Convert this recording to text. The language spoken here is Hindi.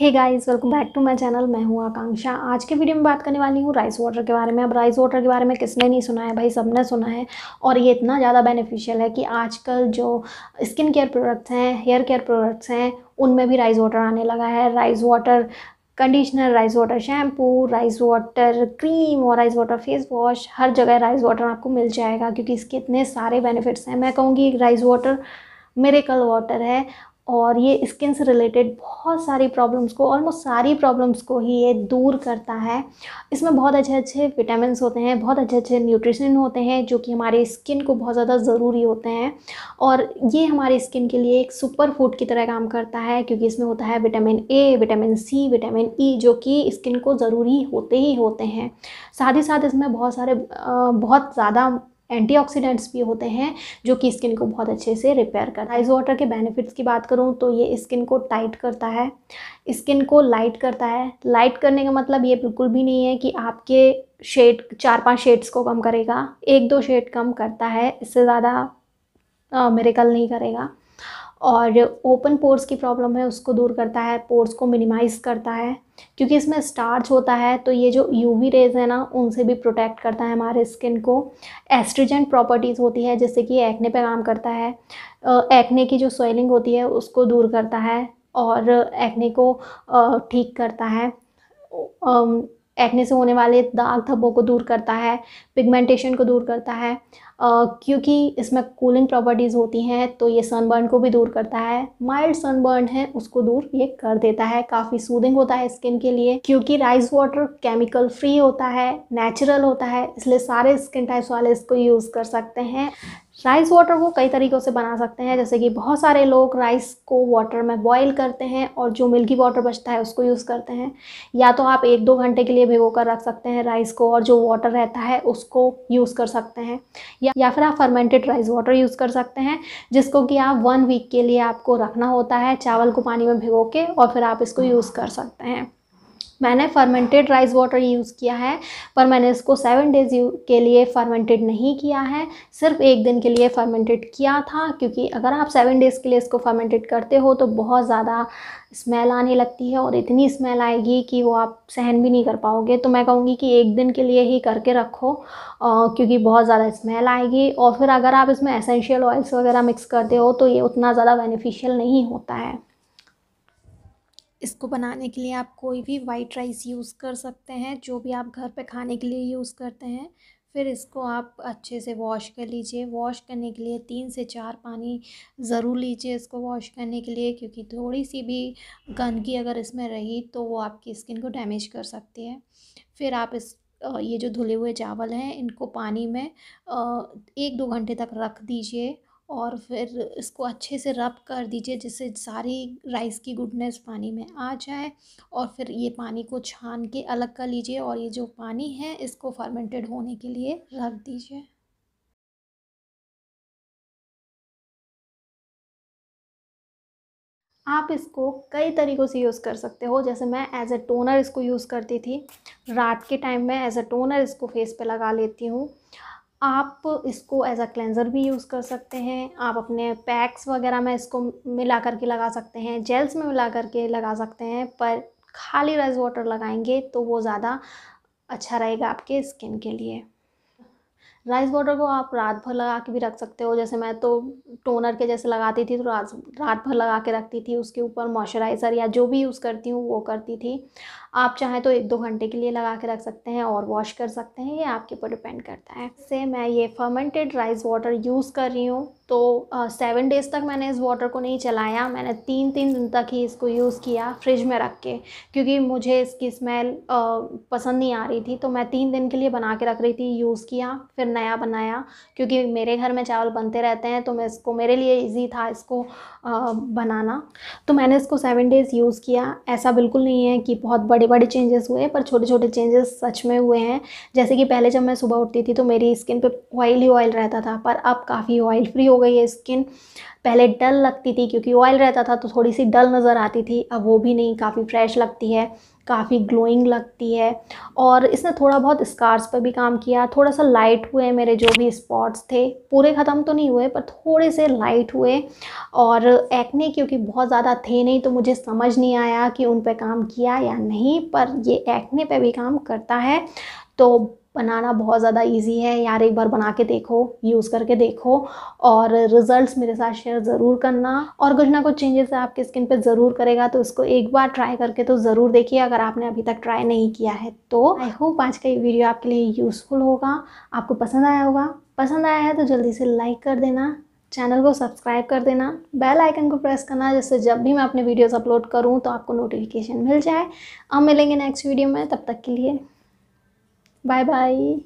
Hey guys welcome back to my channel मैं हूँ आकांक्षा आज के वीडियो में बात करने वाली हूँ राइस वाटर के बारे में अब राइस वाटर के बारे में किसने नहीं सुना है भाई सबने सुना है और ये इतना ज़्यादा बेनिफिशियल है कि आजकल जो स्किन केयर प्रोडक्ट्स हैं हेयर केयर प्रोडक्ट्स हैं उनमें भी राइस वाटर आने लगा है rice water conditioner rice water shampoo rice water cream और राइस वाटर फेस वॉश हर जगह राइस वाटर आपको मिल जाएगा क्योंकि इसके इतने सारे बेनिफिट्स हैं मैं कहूँगी राइस वाटर मेरेकल वाटर है और ये स्किन से रिलेटेड बहुत सारी प्रॉब्लम्स को ऑलमोस्ट सारी प्रॉब्लम्स को ही ये दूर करता है इसमें बहुत अच्छे अच्छे विटामिन होते हैं बहुत अच्छे अच्छे न्यूट्रिशन होते हैं जो कि हमारे स्किन को बहुत ज़्यादा ज़रूरी होते हैं और ये हमारे स्किन के लिए एक सुपर फूड की तरह काम करता है क्योंकि इसमें होता है vitamin A vitamin C vitamin E e, जो कि स्किन को ज़रूरी होते ही होते हैं साथ ही साथ इसमें बहुत सारे बहुत ज़्यादा एंटीऑक्सीडेंट्स भी होते हैं जो कि स्किन को बहुत अच्छे से रिपेयर करता है आइस वाटर के बेनिफिट्स की बात करूँ तो ये स्किन को टाइट करता है स्किन को लाइट करता है लाइट करने का मतलब ये बिल्कुल भी नहीं है कि आपके शेड चार पांच शेड्स को कम करेगा एक दो शेड कम करता है इससे ज़्यादा मेरे कल नहीं करेगा और ओपन पोर्स की प्रॉब्लम है उसको दूर करता है पोर्स को मिनिमाइज़ करता है क्योंकि इसमें स्टार्च होता है तो ये जो यूवी रेज है ना उनसे भी प्रोटेक्ट करता है हमारे स्किन को एस्ट्रीजेंट प्रॉपर्टीज़ होती है जैसे कि एक्ने पे काम करता है एक्ने की जो स्वेलिंग होती है उसको दूर करता है और एक्ने को ठीक करता है एक्ने से होने वाले दाग धब्बों को दूर करता है पिगमेंटेशन को दूर करता है क्योंकि इसमें कूलिंग प्रॉपर्टीज़ होती हैं तो ये सनबर्न को भी दूर करता है माइल्ड सनबर्न है उसको दूर ये कर देता है काफ़ी सूदिंग होता है स्किन के लिए क्योंकि राइस वाटर केमिकल फ्री होता है नेचुरल होता है इसलिए सारे स्किन टाइप्स वाले इसको यूज़ कर सकते हैं राइस वाटर को कई तरीक़ों से बना सकते हैं जैसे कि बहुत सारे लोग राइस को वाटर में बॉईल करते हैं और जो मिल्की वाटर बचता है उसको यूज़ करते हैं या तो आप एक दो घंटे के लिए भिगो कर रख सकते हैं राइस को और जो वाटर रहता है उसको यूज़ कर सकते हैं या या फिर आप फर्मेंटेड राइस वाटर यूज़ कर सकते हैं जिसको कि आप वन वीक के लिए आपको रखना होता है चावल को पानी में भिगो के और फिर आप इसको यूज़ कर सकते हैं मैंने फर्मेंटेड राइस वाटर यूज़ किया है पर मैंने इसको सेवन डेज़ के लिए फर्मेंटेड नहीं किया है सिर्फ एक दिन के लिए फर्मेंटेड किया था क्योंकि अगर आप सेवन डेज़ के लिए इसको फर्मेंटेड करते हो तो बहुत ज़्यादा स्मेल आने लगती है और इतनी स्मेल आएगी कि वो आप सहन भी नहीं कर पाओगे तो मैं कहूँगी कि एक दिन के लिए ही करके रखो आ, क्योंकि बहुत ज़्यादा स्मेल आएगी और फिर अगर आप इसमें एसेंशियल ऑयल्स वगैरह मिक्स करते हो तो ये उतना ज़्यादा बेनिफिशियल नहीं होता है इसको बनाने के लिए आप कोई भी वाइट राइस यूज़ कर सकते हैं जो भी आप घर पे खाने के लिए यूज़ करते हैं फिर इसको आप अच्छे से वॉश कर लीजिए वॉश करने के लिए तीन से चार पानी ज़रूर लीजिए इसको वॉश करने के लिए क्योंकि थोड़ी सी भी गंदगी अगर इसमें रही तो वो आपकी स्किन को डैमेज कर सकती है फिर आप इस ये जो धुले हुए चावल हैं इनको पानी में एक दो घंटे तक रख दीजिए और फिर इसको अच्छे से रब कर दीजिए जिससे सारी राइस की गुडनेस पानी में आ जाए और फिर ये पानी को छान के अलग कर लीजिए और ये जो पानी है इसको फर्मेंटेड होने के लिए रख दीजिए आप इसको कई तरीक़ों से यूज़ कर सकते हो जैसे मैं एज अ टोनर इसको यूज़ करती थी रात के टाइम में एज अ टोनर इसको फेस पे लगा लेती हूँ आप इसको एज अ क्लेंज़र भी यूज़ कर सकते हैं आप अपने पैक्स वगैरह में इसको मिला करके लगा सकते हैं जेल्स में मिला करके लगा सकते हैं पर खाली राइस वाटर लगाएंगे तो वो ज़्यादा अच्छा रहेगा आपके स्किन के लिए राइस वाटर को आप रात भर लगा के भी रख सकते हो जैसे मैं तो टोनर के जैसे लगाती थी तो रात रात भर लगा के रखती थी उसके ऊपर मॉइस्चराइज़र या जो भी यूज़ करती हूँ वो करती थी आप चाहें तो एक दो घंटे के लिए लगा के रख सकते हैं और वॉश कर सकते हैं ये आपके ऊपर डिपेंड करता है से मैं ये फर्मेंटेड राइस वाटर यूज़ कर रही हूँ तो सेवन डेज़ तक मैंने इस वाटर को नहीं चलाया मैंने तीन तीन दिन तक ही इसको यूज़ किया फ्रिज में रख के क्योंकि मुझे इसकी स्मेल पसंद नहीं आ रही थी तो मैं तीन दिन के लिए बना के रख रही थी यूज़ किया फिर नया बनाया क्योंकि मेरे घर में चावल बनते रहते हैं तो मैं इसको मेरे लिए ईजी था इसको आ, बनाना तो मैंने इसको सेवन डेज़ यूज़ किया ऐसा बिल्कुल नहीं है कि बहुत बड़ी बड़े बड़े चेंजेस हुए हैं पर छोटे छोटे चेंजेस सच में हुए हैं जैसे कि पहले जब मैं सुबह उठती थी तो मेरी स्किन पे ऑयल ही ऑयल रहता था पर अब काफ़ी ऑयल फ्री हो गई है स्किन पहले डल लगती थी क्योंकि ऑयल रहता था तो थोड़ी सी डल नज़र आती थी अब वो भी नहीं काफ़ी फ्रेश लगती है काफ़ी ग्लोइंग लगती है और इसने थोड़ा बहुत स्कार्स पर भी काम किया थोड़ा सा लाइट हुए मेरे जो भी स्पॉट्स थे पूरे ख़त्म तो नहीं हुए पर थोड़े से लाइट हुए और एक्ने क्योंकि बहुत ज़्यादा थे नहीं तो मुझे समझ नहीं आया कि उन पर काम किया या नहीं पर ये एक्ने पर भी काम करता है तो बनाना बहुत ज़्यादा इजी है यार एक बार बना के देखो यूज़ करके देखो और रिजल्ट्स मेरे साथ शेयर ज़रूर करना और कुछ ना कुछ चेंजेस आपके स्किन पे ज़रूर करेगा तो इसको एक बार ट्राई करके तो ज़रूर देखिए अगर आपने अभी तक ट्राई नहीं किया है तो आई होप आज का ये वीडियो आपके लिए यूज़फुल होगा आपको पसंद आया होगा पसंद आया है तो जल्दी से लाइक कर देना चैनल को सब्सक्राइब कर देना बेल आइकन को प्रेस करना जिससे जब भी मैं अपने वीडियोस अपलोड करूं तो आपको नोटिफिकेशन मिल जाए अब मिलेंगे नेक्स्ट वीडियो में तब तक के लिए Bye bye.